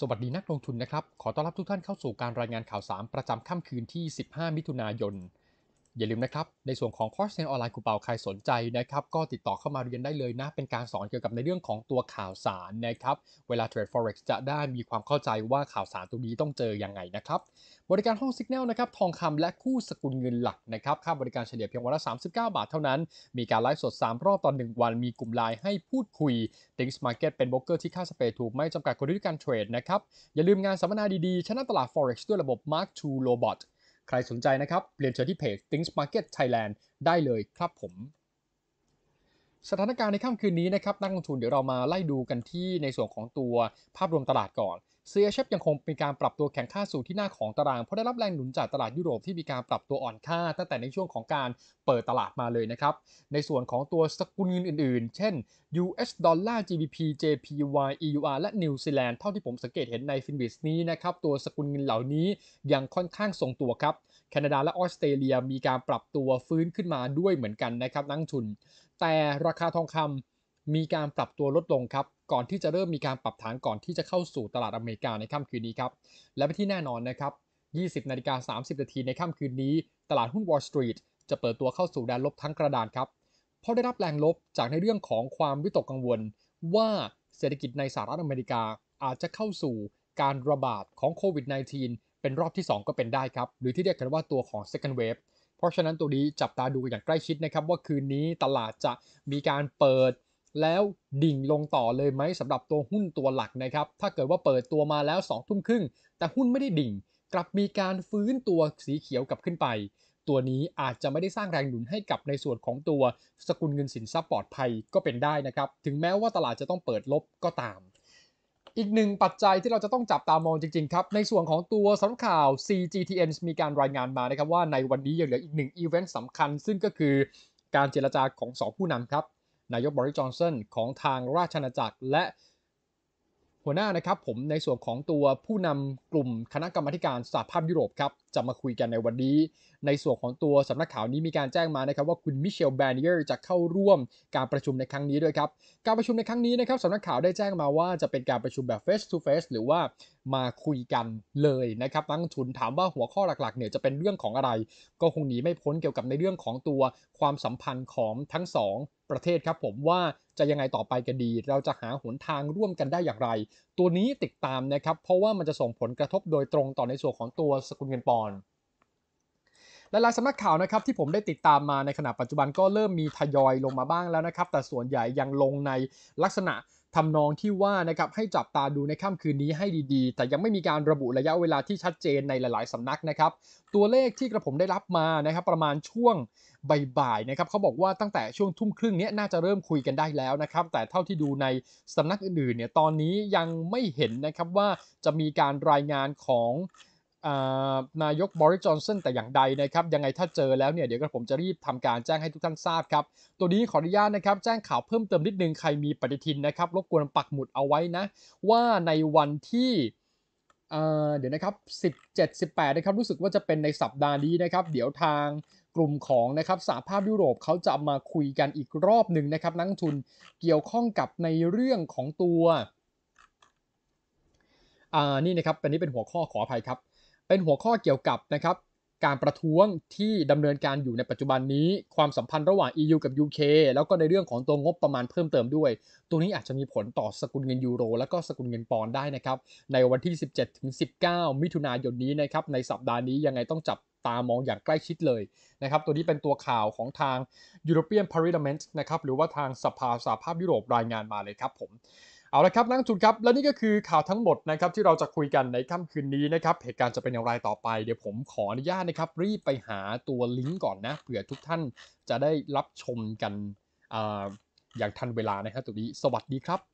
สวัสดีนักลงทุนนะครับ ขอต้อนรับทุกท่านเข้าสู่การรายงานข่าวสารประจำค่ำคืนที่ 15 มิถุนายนอย่าลืมนะครับ ในส่วนของคอร์สเรียนออนไลน์ครูเปาใครสนใจนะครับ ก็ติดต่อเข้ามาเรียนได้เลยนะ เป็นการสอนเกี่ยวกับในเรื่องของตัวข่าวสารนะครับ เวลาเทรด forex จะได้มีความเข้าใจว่าข่าวสารตัวนี้ต้องเจออยังไงนะครับ บริการห้องสัญญาณนะครับ ทองคำและคู่สกุลเงินหลักนะครับค่าบริการเฉลี่ยเพียงวันละ 39 บาทเท่านั้นมีการไลฟ์สด 3 รอบตอน1วันมีกลุ่มไลน์ให้พูดคุยิ้งส์มาร์เก็ตเป็นโบรกเกอร์ที่ค่าสเปรดถูกไม่จำกัดคลยุทธ์การเทรดนะครับอย่าลืมงานสัมมนาดีๆชนะตลาด forex ด้วยระบบ Mark to Robot ใครสนใจนะครับ เรียนเชิญที่เพจ Things Market Thailand ได้เลยครับผม สถานการณ์ในค่ำคืนนี้นะครับ นักลงทุนเดี๋ยวเรามาไล่ดูกันที่ในส่วนของตัวภาพรวมตลาดก่อนซีเชฟยังคงเป็นการปรับตัวแข็งค่าสู่ที่หน้าของตาราง เพราะได้รับแรงหนุนจากตลาดยุโรปที่มีการปรับตัวอ่อนค่า ตั้งแต่ในช่วงของการเปิดตลาดมาเลยนะครับ ในส่วนของตัวสกุลเงินอื่นๆ เช่น US ดอลลาร์ GBP JPY EUR และนิวซีแลนด์เท่าที่ผมสังเกตเห็นในฟินวิสนี้นะครับ ตัวสกุลเงินเหล่านี้ยังค่อนข้างทรงตัวครับแคนาดาและออสเตรเลีย มีการปรับตัวฟื้นขึ้นมาด้วยเหมือนกันนะครับนักทุน แต่ราคาทองคำมีการปรับตัวลดลงครับ ก่อนที่จะเริ่มมีการปรับฐานก่อนที่จะเข้าสู่ตลาดอเมริกาในค่ำคืนนี้ครับและเป็นที่แน่นอนนะครับ 20นาฬิกา30นาทีในค่ำคืนนี้ ตลาดหุ้นวอลล์สตรีทจะเปิดตัวเข้าสู่แดนลบทั้งกระดานครับ เพราะได้รับแรงลบจากในเรื่องของความวิตกกังวล ว่าเศรษฐกิจในสหรัฐอเมริกาอาจจะเข้าสู่การระบาดของโควิด -19 เป็นรอบที่ 2 ก็เป็นได้ครับหรือที่เรียกกันว่าตัวของ second wave เพราะฉะนั้นตัวนี้จับตาดูอย่างใกล้ชิดนะครับว่าคืนนี้ตลาดจะมีการเปิดแล้วดิ่งลงต่อเลยไหมสำหรับตัวหุ้นตัวหลักนะครับถ้าเกิดว่าเปิดตัวมาแล้ว2องทุ่มครึ่ง แต่หุ้นไม่ได้ดิ่ง กลับมีการฟื้นตัวสีเขียวกลับขึ้นไปตัวนี้อาจจะไม่ได้สร้างแรงหนุนให้กับในส่วนของตัวสกุลเงินสินทรัพย์ปลอดภัยก็เป็นได้นะครับถึงแม้ว่าตลาดจะต้องเปิดลบก็ตาม อีกหนึ่งปัจจัยที่เราจะต้องจับตามองจริงๆครับในส่วนของตัวสำนักข่าว CGTN มีการรายงานมานะครับว่าในวันนี้ยังเหลืออีกหนึ่งอีเวนต์สำคัญซึ่งก็คือการเจรจาของ2 ผู้นำครับนายกบริจอนสันของทางราชนาจักรและ หัวหน้านะครับผมในส่วนของตัวผู้นำกลุ่มคณะกรรมการสหภาพยุโรปครับจะมาคุยกันในวันนี้ ในส่วนของตัวสำนักข่าวนี้มีการแจ้งมานะครับว่าคุณมิเชล แบนเยอร์ จะเข้าร่วมการประชุมในครั้งนี้ด้วยครับการประชุมในครั้งนี้นะครับสำนักข่าวได้แจ้งมาว่าจะเป็นการประชุมแบบ face to face หรือว่ามาคุยกันเลยนะครับนักทุนถามว่าหัวข้อหลักๆ เนี่ยจะเป็นเรื่องของอะไร ก็คงหนีไม่พ้นเกี่ยวกับในเรื่องของตัวความสัมพันธ์ของทั้งสองประเทศครับผมว่าจะยังไงต่อไปกันดี เราจะหาหนทางร่วมกันได้อย่างไร ตัวนี้ติดตามนะครับเพราะว่ามันจะส่งผลกระทบโดยตรงต่อในส่วนของตัวสกุลเงินปอนด์หลายสำนักข่าวนะครับที่ผมได้ติดตามมาในขณะปัจจุบันก็เริ่มมีทยอยลงมาบ้างแล้วนะครับ แต่ส่วนใหญ่ยังลงในลักษณะทำนองที่ว่านะครับให้จับตาดูในค่ำคืนนี้ให้ดีๆ แต่ยังไม่มีการระบุระยะเวลาที่ชัดเจนในหลายๆสำนักนะครับตัวเลขที่กระผมได้รับมานะครับ ประมาณช่วงบ่ายๆนะครับเขาบอกว่าตั้งแต่ช่วงทุ่มครึ่งนี้น่าจะเริ่มคุยกันได้แล้วนะครับแต่เท่าที่ดูในสำนักอื่นๆเนี่ยตอนนี้ยังไม่เห็นนะครับว่าจะมีการรายงานของนายกบริจอนสันแต่อย่างใดนะครับ ยังไงถ้าเจอแล้วเนี่ย เดี๋ยวกระผมจะรีบทำการแจ้งให้ทุกท่านทราบครับ ตัวนี้ขออนุญาตนะครับ แจ้งข่าวเพิ่มเติมนิดนึงใครมีปฏิทินนะครับรบกวนปักหมุดเอาไว้นะ ว่าในวันที่เดี๋ยวนะครับ 17 18 นะครับ รู้สึกว่าจะเป็นในสัปดาห์นี้นะครับ เดี๋ยวทางกลุ่มของนะครับสหภาพยุโรปเขาจะมาคุยกันอีกรอบหนึ่งนะครับ นักทุนเกี่ยวข้องกับในเรื่องของตัวนี่นะครับอันนี้เป็นหัวข้อขออภัยครับเป็นหัวข้อเกี่ยวกับนะครับ การประท้วงที่ดำเนินการอยู่ในปัจจุบันนี้ ความสัมพันธ์ระหว่าง EU กับ UK แล้วก็ในเรื่องของตัวงบประมาณเพิ่มเติมด้วย ตัวนี้อาจจะมีผลต่อสกุลเงินยูโร และก็สกุลเงินปอนด์ได้นะครับในวันที่ 17-19 มิถุนายนนี้นะครับในสัปดาห์นี้ยังไงต้องจับตามองอย่างใกล้ชิดเลยนะครับตัวนี้เป็นตัวข่าวของทาง European Parliament นะครับหรือว่าทางสภาสหภาพยุโรปรายงานมาเลยครับผมเอาละครับนักทุนครับ และนี่ก็คือข่าวทั้งหมดนะครับที่เราจะคุยกันในค่ำคืนนี้นะครับเหตุการณ์จะเป็นอย่างไรต่อไป เดี๋ยวผมขออนุญาตนะครับรีบไปหาตัวลิงก์ก่อนนะเผื่อทุกท่านจะได้รับชมกันออย่างทันเวลานะครับตรงนี้สวัสดีครับ